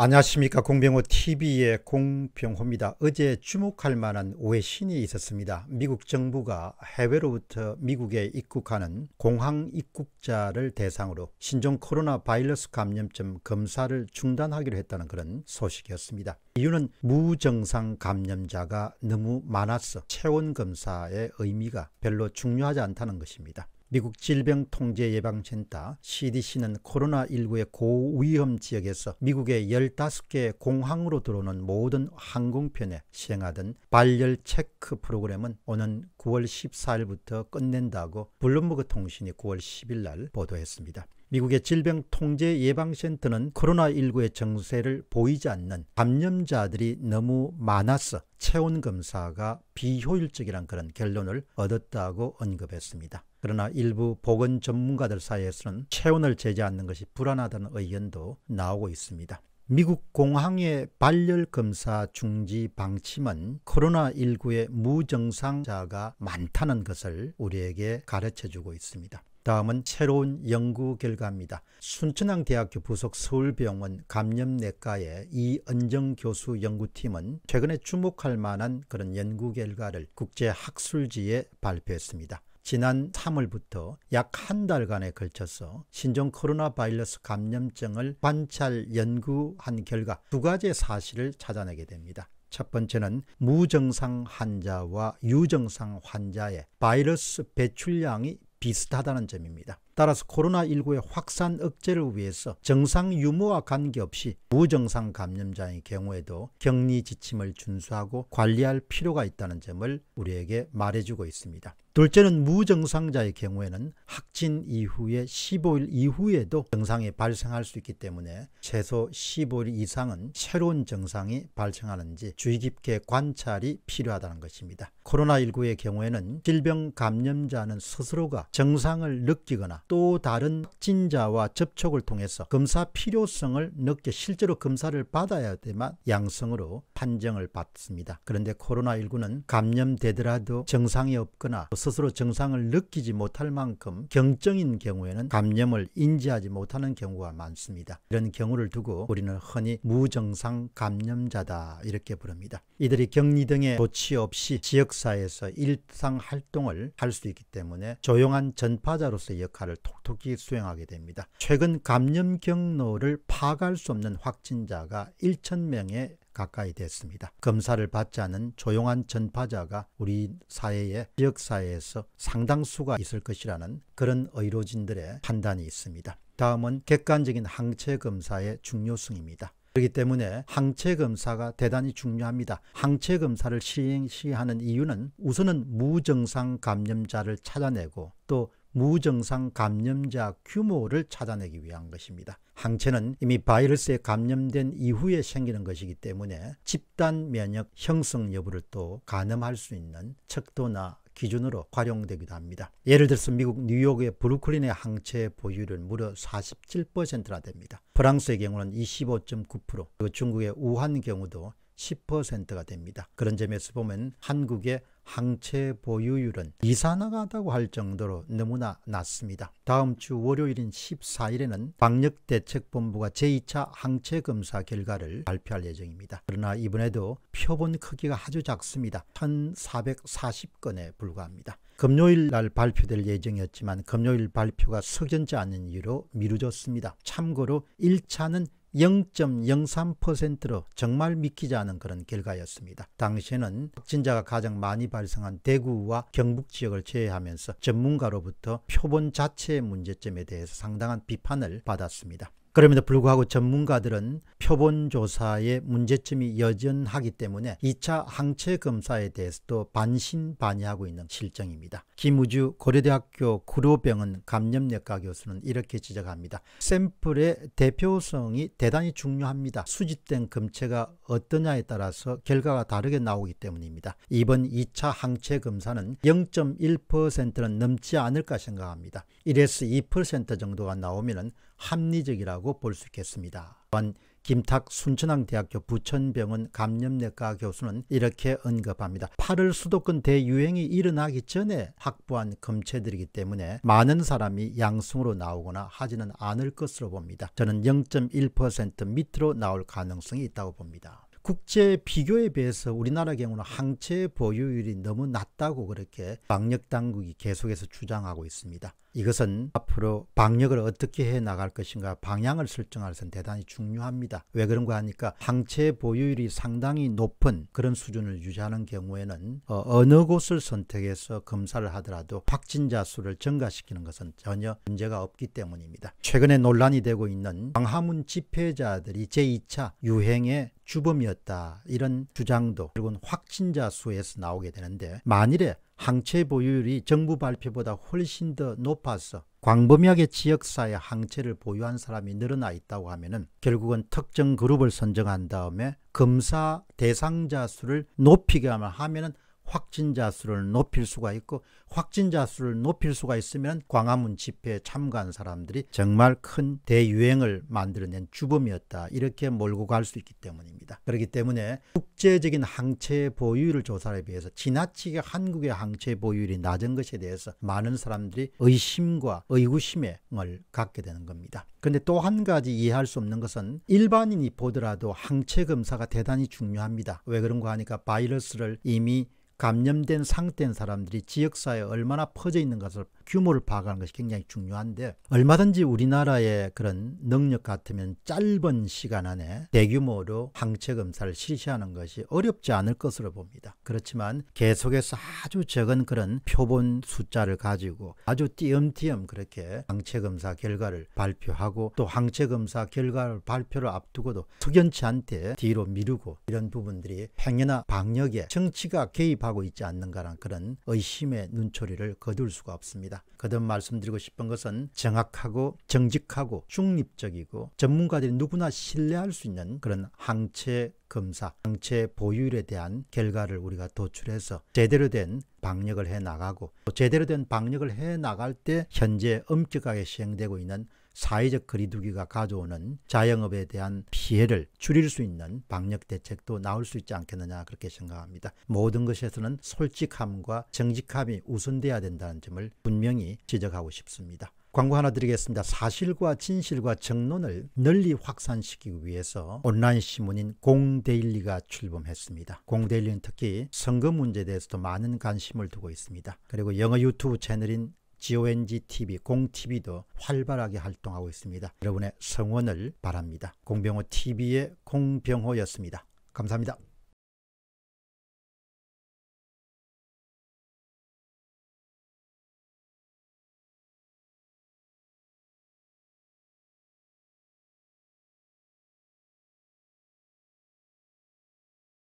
안녕하십니까 공병호 TV의 공병호입니다. 어제 주목할 만한 외신이 있었습니다. 미국 정부가 해외로부터 미국에 입국하는 공항 입국자를 대상으로 신종 코로나 바이러스 감염점 검사를 중단하기로 했다는 그런 소식이었습니다. 이유는 무정상 감염자가 너무 많아서 체온 검사의 의미가 별로 중요하지 않다는 것입니다. 미국 질병통제예방센터 CDC는 코로나19의 고위험 지역에서 미국의 15개 공항으로 들어오는 모든 항공편에 시행하던 발열 체크 프로그램은 오는 9월 14일부터 끝낸다고 블룸버그 통신이 9월 10일 날 보도했습니다. 미국의 질병통제예방센터는 코로나19의 정세를 보이지 않는 감염자들이 너무 많아서 체온검사가 비효율적이란 그런 결론을 얻었다고 언급했습니다. 그러나 일부 보건 전문가들 사이에서는 체온을 재지 않는 것이 불안하다는 의견도 나오고 있습니다. 미국 공항의 발열 검사 중지 방침은 코로나19의 무정상자가 많다는 것을 우리에게 가르쳐 주고 있습니다. 다음은 새로운 연구 결과입니다. 순천향대학교 부속 서울병원 감염내과의 이은정 교수 연구팀은 최근에 주목할 만한 그런 연구 결과를 국제학술지에 발표했습니다. 지난 3월부터 약 한 달간에 걸쳐서 신종 코로나 바이러스 감염증을 관찰 연구한 결과 두가지 사실을 찾아내게 됩니다. 첫 번째는 무증상 환자와 유증상 환자의 바이러스 배출량이 비슷하다는 점입니다. 따라서 코로나19의 확산 억제를 위해서 정상 유무와 관계없이 무정상 감염자의 경우에도 격리 지침을 준수하고 관리할 필요가 있다는 점을 우리에게 말해주고 있습니다. 둘째는 무정상자의 경우에는 확진 이후에 15일 이후에도 증상이 발생할 수 있기 때문에 최소 15일 이상은 새로운 증상이 발생하는지 주의 깊게 관찰이 필요하다는 것입니다. 코로나19의 경우에는 질병 감염자는 스스로가 증상을 느끼거나 또 다른 확진자와 접촉을 통해서 검사 필요성을 늦게 실제로 검사를 받아야 되만 양성으로 판정을 받습니다. 그런데 코로나19는 감염되더라도 정상이 없거나 스스로 정상을 느끼지 못할 만큼 경증인 경우에는 감염을 인지하지 못하는 경우가 많습니다. 이런 경우를 두고 우리는 흔히 무정상 감염자다 이렇게 부릅니다. 이들이 격리 등의 조치 없이 지역사회에서 일상 활동을 할 수 있기 때문에 조용한 전파자로서 역할을 톡톡히 수행하게 됩니다. 최근 감염 경로를 파악할 수 없는 확진자가 1천명에 가까이 됐습니다. 검사를 받지 않은 조용한 전파자가 우리 사회의 지역사회에서 상당수가 있을 것이라는 그런 의료진들의 판단이 있습니다. 다음은 객관적인 항체 검사의 중요성입니다. 그렇기 때문에 항체 검사가 대단히 중요합니다. 항체 검사를 시행시하는 이유는 우선은 무증상 감염자를 찾아내고 또 무증상 감염자 규모를 찾아내기 위한 것입니다. 항체는 이미 바이러스에 감염된 이후에 생기는 것이기 때문에 집단 면역 형성 여부를 또 가늠할 수 있는 척도나 기준으로 활용되기도 합니다. 예를 들어서 미국 뉴욕의 브루클린의 항체 보유율은 무려 47%나 됩니다. 프랑스의 경우는 25.9%, 중국의 우한 경우도 10%가 됩니다. 그런 점에서 보면 한국의 항체 보유율은 이산화가다고 할 정도로 너무나 낮습니다. 다음 주 월요일인 14일에는 방역대책본부가 제2차 항체 검사 결과를 발표할 예정입니다. 그러나 이번에도 표본 크기가 아주 작습니다. 1440건에 불과합니다. 금요일 날 발표될 예정이었지만 금요일 발표가 석연치 않은 이유로 미루졌습니다. 참고로 1차는 0.03%로 정말 믿기지 않은 그런 결과였습니다. 당시에는 확진자가 가장 많이 발생한 대구와 경북 지역을 제외하면서 전문가로부터 표본 자체의 문제점에 대해서 상당한 비판을 받았습니다. 그럼에도 불구하고 전문가들은 표본조사의 문제점이 여전하기 때문에 2차 항체 검사에 대해서도 반신반의하고 있는 실정입니다. 김우주 고려대학교 구로병원 감염내과 교수는 이렇게 지적합니다. 샘플의 대표성이 대단히 중요합니다. 수집된 검체가 어떠냐에 따라서 결과가 다르게 나오기 때문입니다. 이번 2차 항체 검사는 0.1%는 넘지 않을까 생각합니다. 1에서 2% 정도가 나오면 합리적이라고 볼 수 있겠습니다. 또한 김탁 순천향대학교 부천병원 감염내과 교수는 이렇게 언급합니다. 8월 수도권 대유행이 일어나기 전에 확보한 검체들이기 때문에 많은 사람이 양성으로 나오거나 하지는 않을 것으로 봅니다. 저는 0.1% 밑으로 나올 가능성이 있다고 봅니다. 국제 비교에 비해서 우리나라 경우는 항체 보유율이 너무 낮다고 그렇게 방역 당국이 계속해서 주장하고 있습니다. 이것은 앞으로 방역을 어떻게 해 나갈 것인가 방향을 설정할 것은 대단히 중요합니다. 왜 그런가 하니까 항체 보유율이 상당히 높은 그런 수준을 유지하는 경우에는 어, 어느 곳을 선택해서 검사를 하더라도 확진자 수를 증가시키는 것은 전혀 문제가 없기 때문입니다. 최근에 논란이 되고 있는 광화문 집회자들이 제2차 유행의 주범이었다 이런 주장도 결국은 확진자 수에서 나오게 되는데 만일에 항체 보유율이 정부 발표보다 훨씬 더 높아서 광범위하게 지역사회 항체를 보유한 사람이 늘어나 있다고 하면은 결국은 특정 그룹을 선정한 다음에 검사 대상자 수를 높이게 하면은 확진자 수를 높일 수가 있고 확진자 수를 높일 수가 있으면 광화문 집회에 참가한 사람들이 정말 큰 대유행을 만들어낸 주범이었다. 이렇게 몰고 갈 수 있기 때문입니다. 그렇기 때문에 국제적인 항체 보유율 조사에 비해서 지나치게 한국의 항체 보유율이 낮은 것에 대해서 많은 사람들이 의심과 의구심을 갖게 되는 겁니다. 근데 또 한 가지 이해할 수 없는 것은 일반인이 보더라도 항체 검사가 대단히 중요합니다. 왜 그런가 하니까 바이러스를 이미 감염된 상태인 사람들이 지역사회에 얼마나 퍼져 있는 것을 규모를 파악하는 것이 굉장히 중요한데 얼마든지 우리나라의 그런 능력 같으면 짧은 시간 안에 대규모로 항체 검사를 실시하는 것이 어렵지 않을 것으로 봅니다. 그렇지만 계속해서 아주 적은 그런 표본 숫자를 가지고 아주 띄엄띄엄 그렇게 항체 검사 결과를 발표하고 또 항체 검사 결과를 발표를 앞두고도 석연치 않게 뒤로 미루고 이런 부분들이 행여나 방역에 정치가 개입하고 있지 않는가라는 그런 의심의 눈초리를 거둘 수가 없습니다. 있습니다. 거듭 말씀드리고 싶은 것은 정확하고 정직하고 중립적이고 전문가들이 누구나 신뢰할 수 있는 그런 항체 검사, 항체 보유율에 대한 결과를 우리가 도출해서 제대로 된 방역을 해 나가고 제대로 된 방역을 해 나갈 때 현재 엄격하게 시행되고 있는 사회적 거리두기가 가져오는 자영업에 대한 피해를 줄일 수 있는 방역 대책도 나올 수 있지 않겠느냐 그렇게 생각합니다. 모든 것에서는 솔직함과 정직함이 우선돼야 된다는 점을 분명히 지적하고 싶습니다. 광고 하나 드리겠습니다. 사실과 진실과 정론을 널리 확산시키기 위해서 온라인 신문인 공데일리가 출범했습니다. 공데일리는 특히 선거 문제에 대해서도 많은 관심을 두고 있습니다. 그리고 영어 유튜브 채널인 GONG TV, 공 TV도 활발하게 활동하고 있습니다. 여러분의 성원을 바랍니다. 공병호 TV의 공병호였습니다. 감사합니다.